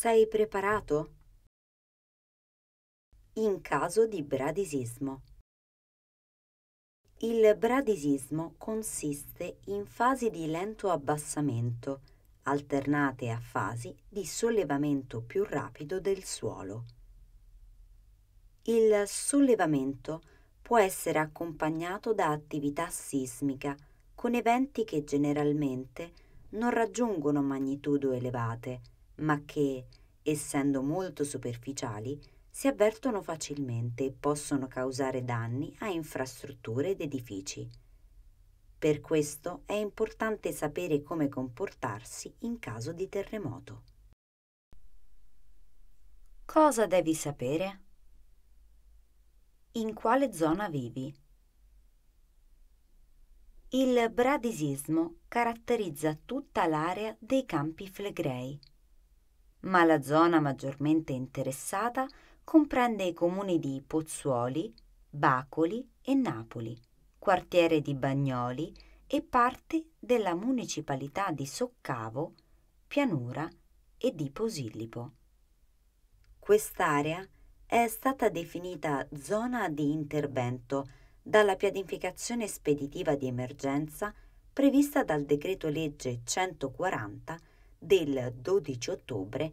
Sei preparato? In caso di bradisismo. Il bradisismo consiste in fasi di lento abbassamento, alternate a fasi di sollevamento più rapido del suolo. Il sollevamento può essere accompagnato da attività sismica, con eventi che generalmente non raggiungono magnitudo elevate, ma che, essendo molto superficiali, si avvertono facilmente e possono causare danni a infrastrutture ed edifici. Per questo è importante sapere come comportarsi in caso di terremoto. Cosa devi sapere? In quale zona vivi? Il bradisismo caratterizza tutta l'area dei campi flegrei ma la zona maggiormente interessata comprende i comuni di Pozzuoli, Bacoli e Napoli, quartiere di Bagnoli e parte della municipalità di Soccavo, Pianura e di Posillipo. Quest'area è stata definita zona di intervento dalla pianificazione speditiva di emergenza prevista dal decreto legge 140 del 12 ottobre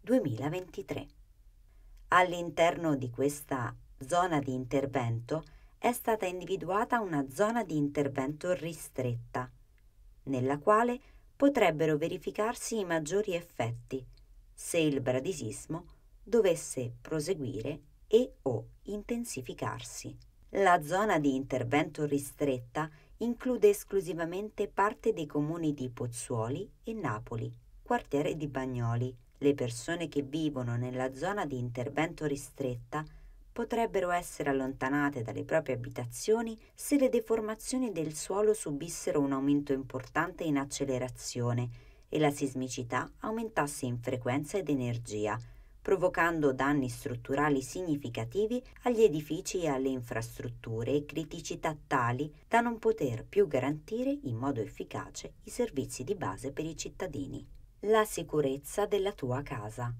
2023. All'interno di questa zona di intervento è stata individuata una zona di intervento ristretta, nella quale potrebbero verificarsi i maggiori effetti se il bradisismo dovesse proseguire e o intensificarsi. La zona di intervento ristretta include esclusivamente parte dei comuni di Pozzuoli e Napoli quartiere di Bagnoli. Le persone che vivono nella zona di intervento ristretta potrebbero essere allontanate dalle proprie abitazioni se le deformazioni del suolo subissero un aumento importante in accelerazione e la sismicità aumentasse in frequenza ed energia, provocando danni strutturali significativi agli edifici e alle infrastrutture e criticità tali da non poter più garantire in modo efficace i servizi di base per i cittadini la sicurezza della tua casa.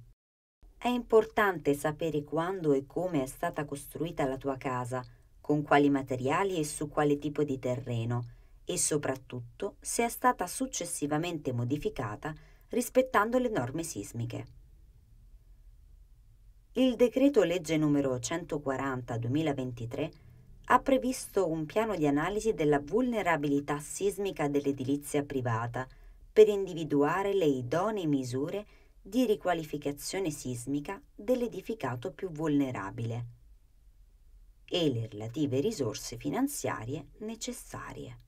È importante sapere quando e come è stata costruita la tua casa, con quali materiali e su quale tipo di terreno e soprattutto se è stata successivamente modificata rispettando le norme sismiche. Il decreto legge numero 140-2023 ha previsto un piano di analisi della vulnerabilità sismica dell'edilizia privata per individuare le idonee misure di riqualificazione sismica dell'edificato più vulnerabile e le relative risorse finanziarie necessarie.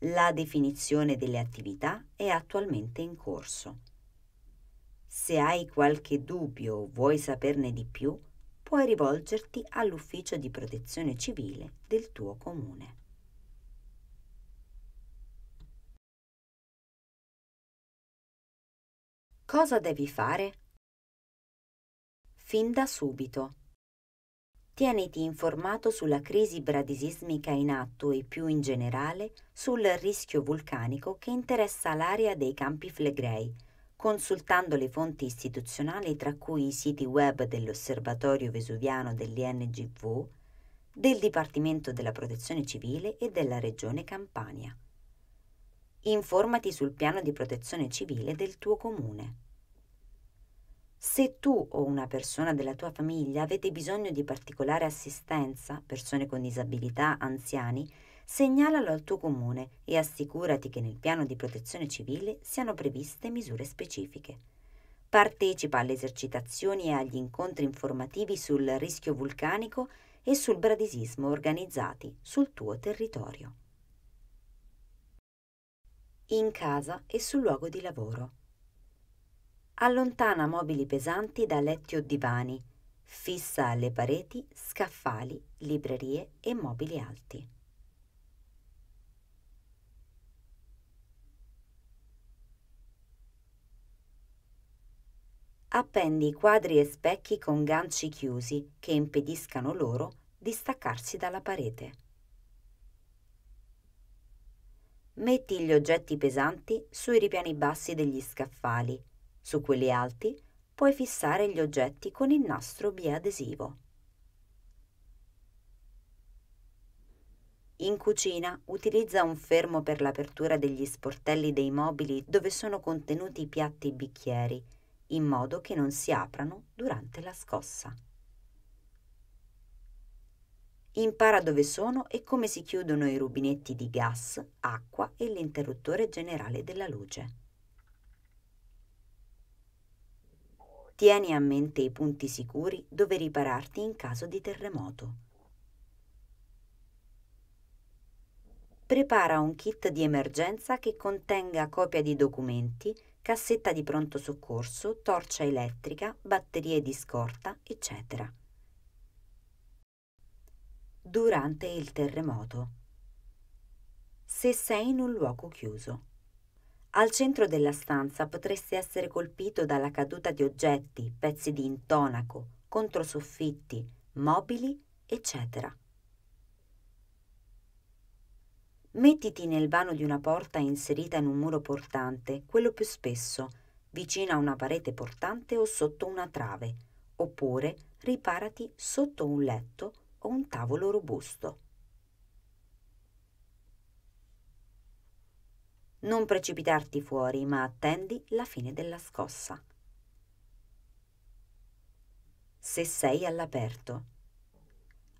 La definizione delle attività è attualmente in corso. Se hai qualche dubbio o vuoi saperne di più, puoi rivolgerti all'ufficio di protezione civile del tuo comune. Cosa devi fare? Fin da subito. Tieniti informato sulla crisi bradisismica in atto e più in generale sul rischio vulcanico che interessa l'area dei Campi Flegrei, consultando le fonti istituzionali tra cui i siti web dell'Osservatorio Vesuviano dell'INGV, del Dipartimento della Protezione Civile e della Regione Campania. Informati sul piano di protezione civile del tuo comune. Se tu o una persona della tua famiglia avete bisogno di particolare assistenza, persone con disabilità, anziani, segnalalo al tuo comune e assicurati che nel piano di protezione civile siano previste misure specifiche. Partecipa alle esercitazioni e agli incontri informativi sul rischio vulcanico e sul bradisismo organizzati sul tuo territorio. In casa e sul luogo di lavoro allontana mobili pesanti da letti o divani, fissa alle pareti scaffali, librerie e mobili alti. Appendi quadri e specchi con ganci chiusi che impediscano loro di staccarsi dalla parete. Metti gli oggetti pesanti sui ripiani bassi degli scaffali su quelli alti puoi fissare gli oggetti con il nastro biadesivo. In cucina utilizza un fermo per l'apertura degli sportelli dei mobili dove sono contenuti i piatti e i bicchieri, in modo che non si aprano durante la scossa. Impara dove sono e come si chiudono i rubinetti di gas, acqua e l'interruttore generale della luce. Tieni a mente i punti sicuri dove ripararti in caso di terremoto. Prepara un kit di emergenza che contenga copia di documenti, cassetta di pronto soccorso, torcia elettrica, batterie di scorta, eccetera. Durante il terremoto. Se sei in un luogo chiuso. Al centro della stanza potresti essere colpito dalla caduta di oggetti, pezzi di intonaco, controsoffitti, mobili, eccetera. Mettiti nel vano di una porta inserita in un muro portante, quello più spesso, vicino a una parete portante o sotto una trave, oppure riparati sotto un letto o un tavolo robusto. Non precipitarti fuori, ma attendi la fine della scossa. Se sei all'aperto.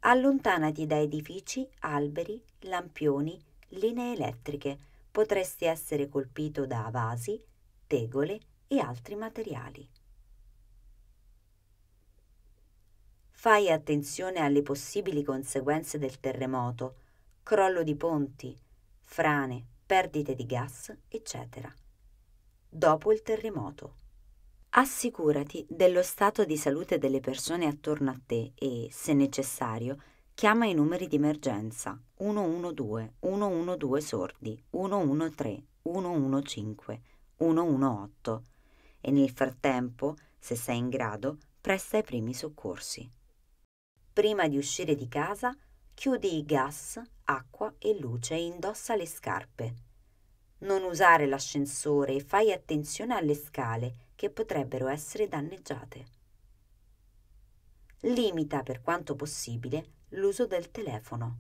Allontanati da edifici, alberi, lampioni, linee elettriche. Potresti essere colpito da vasi, tegole e altri materiali. Fai attenzione alle possibili conseguenze del terremoto, crollo di ponti, frane, perdite di gas, eccetera. Dopo il terremoto. Assicurati dello stato di salute delle persone attorno a te e, se necessario, chiama i numeri di emergenza 112, 112 sordi, 113, 115, 118 e nel frattempo, se sei in grado, presta i primi soccorsi. Prima di uscire di casa, chiudi i gas, acqua e luce e indossa le scarpe. Non usare l'ascensore e fai attenzione alle scale che potrebbero essere danneggiate. Limita per quanto possibile l'uso del telefono.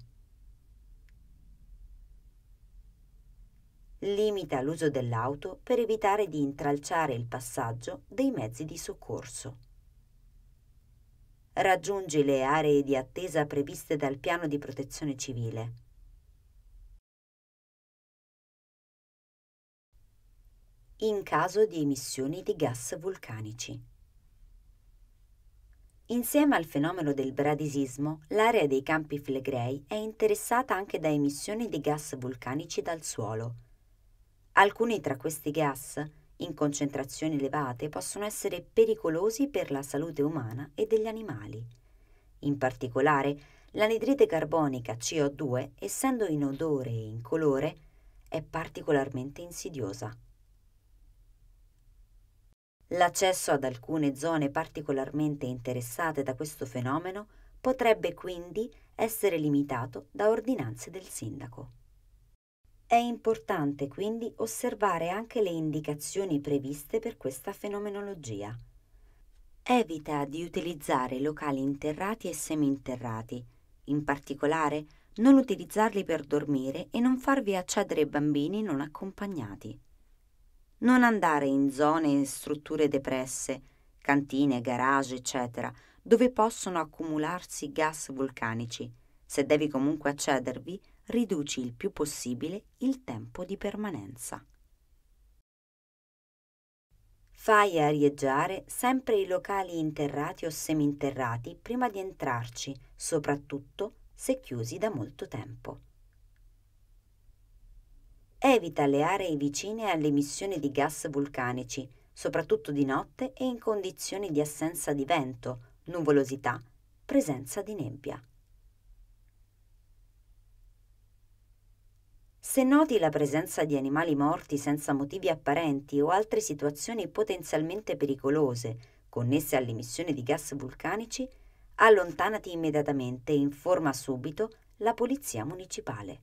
Limita l'uso dell'auto per evitare di intralciare il passaggio dei mezzi di soccorso raggiunge le aree di attesa previste dal piano di protezione civile. In caso di emissioni di gas vulcanici. Insieme al fenomeno del bradisismo, l'area dei campi flegrei è interessata anche da emissioni di gas vulcanici dal suolo. Alcuni tra questi gas in concentrazioni elevate possono essere pericolosi per la salute umana e degli animali. In particolare, l'anidride carbonica CO2, essendo in odore e incolore, è particolarmente insidiosa. L'accesso ad alcune zone particolarmente interessate da questo fenomeno potrebbe quindi essere limitato da ordinanze del sindaco. È importante quindi osservare anche le indicazioni previste per questa fenomenologia. Evita di utilizzare locali interrati e seminterrati. In particolare, non utilizzarli per dormire e non farvi accedere bambini non accompagnati. Non andare in zone e strutture depresse, cantine, garage, eccetera, dove possono accumularsi gas vulcanici. Se devi comunque accedervi, riduci il più possibile il tempo di permanenza. Fai arieggiare sempre i locali interrati o seminterrati prima di entrarci, soprattutto se chiusi da molto tempo. Evita le aree vicine all'emissione di gas vulcanici, soprattutto di notte e in condizioni di assenza di vento, nuvolosità, presenza di nebbia. Se noti la presenza di animali morti senza motivi apparenti o altre situazioni potenzialmente pericolose connesse all'emissione di gas vulcanici, allontanati immediatamente e informa subito la Polizia Municipale.